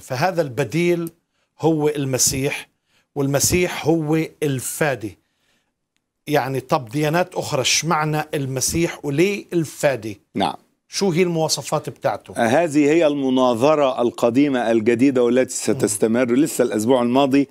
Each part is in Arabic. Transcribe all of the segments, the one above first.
فهذا البديل هو المسيح والمسيح هو الفادي يعني طب ديانات أخرى شمعنا المسيح وليه الفادي نعم شو هي المواصفات بتاعته هذه هي المناظرة القديمة الجديدة والتي ستستمر لسه الأسبوع الماضي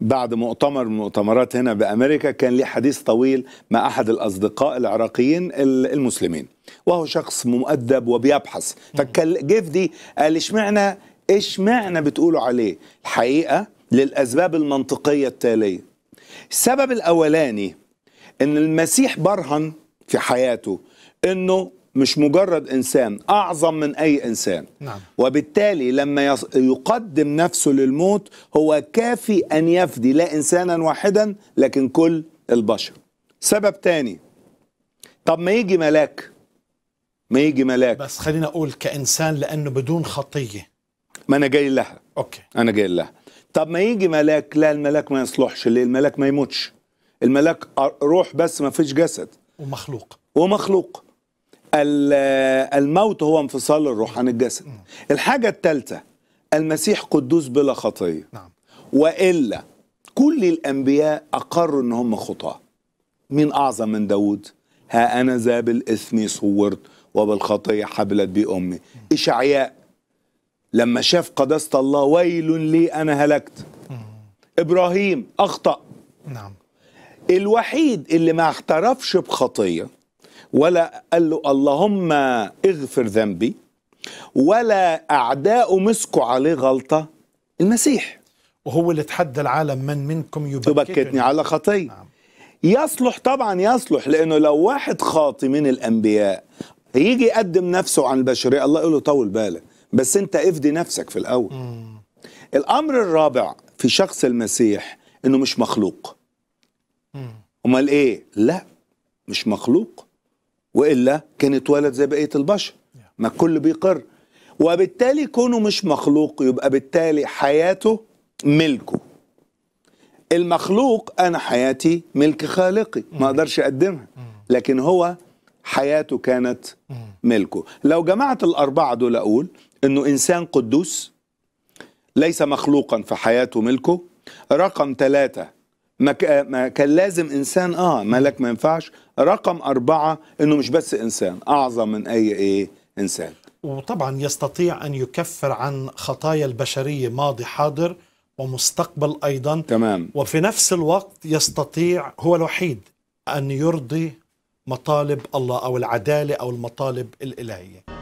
بعد مؤتمر من مؤتمرات هنا بأمريكا كان لي حديث طويل مع أحد الأصدقاء العراقيين المسلمين وهو شخص مؤدب وبيبحث فجه في دي قال اشمعنى ايش معنى بتقولوا عليه الحقيقه للاسباب المنطقيه التاليه السبب الاولاني ان المسيح برهن في حياته انه مش مجرد انسان اعظم من اي انسان نعم. وبالتالي لما يقدم نفسه للموت هو كافي ان يفدي لا انسانا واحدا لكن كل البشر سبب تاني طب ما يجي ملاك ما يجي ملاك بس خلينا اقول كانسان لانه بدون خطيه ما انا جاي لها اوكي انا جاي لها طب ما يجي ملاك لا الملاك ما يصلحش ليه الملاك ما يموتش الملاك روح بس ما فيش جسد ومخلوق ومخلوق الموت هو انفصال الروح عن الجسد الحاجة الثالثة المسيح قدوس بلا خطية نعم. وإلا كل الأنبياء أقروا إن هم خطاة مين أعظم من داود ها أنا ذا بالإثم صورت وبالخطية حبلت بي أمي إشعياء لما شاف قداسة الله ويل لي أنا هلكت إبراهيم أخطأ نعم الوحيد اللي ما اعترفش بخطية ولا قال له اللهم اغفر ذنبي ولا أعداؤه مسكوا عليه غلطة المسيح وهو اللي تحدى العالم من منكم يبكتني, يبكتني على خطية نعم. يصلح طبعا يصلح لأنه لو واحد خاطي من الأنبياء يجي يقدم نفسه عن البشرية الله يقول له طول بالك بس انت افدي نفسك في الاول مم. الامر الرابع في شخص المسيح انه مش مخلوق امال ايه لا مش مخلوق والا كان اتولد زي بقيه البشر ما الكل بيقر وبالتالي كونه مش مخلوق يبقى بالتالي حياته ملكه المخلوق انا حياتي ملك خالقي ما اقدرش اقدمها لكن هو حياته كانت ملكه لو جمعت الأربعة دول أقول أنه إنسان قدوس ليس مخلوقا في حياته ملكه رقم ثلاثة ما كان لازم إنسان آه ملك ما ينفعش رقم أربعة أنه مش بس إنسان أعظم من أي إيه إنسان وطبعا يستطيع أن يكفر عن خطايا البشرية ماضي حاضر ومستقبل أيضا تمام وفي نفس الوقت يستطيع هو الوحيد أن يرضي مطالب الله او العداله او المطالب الالهيه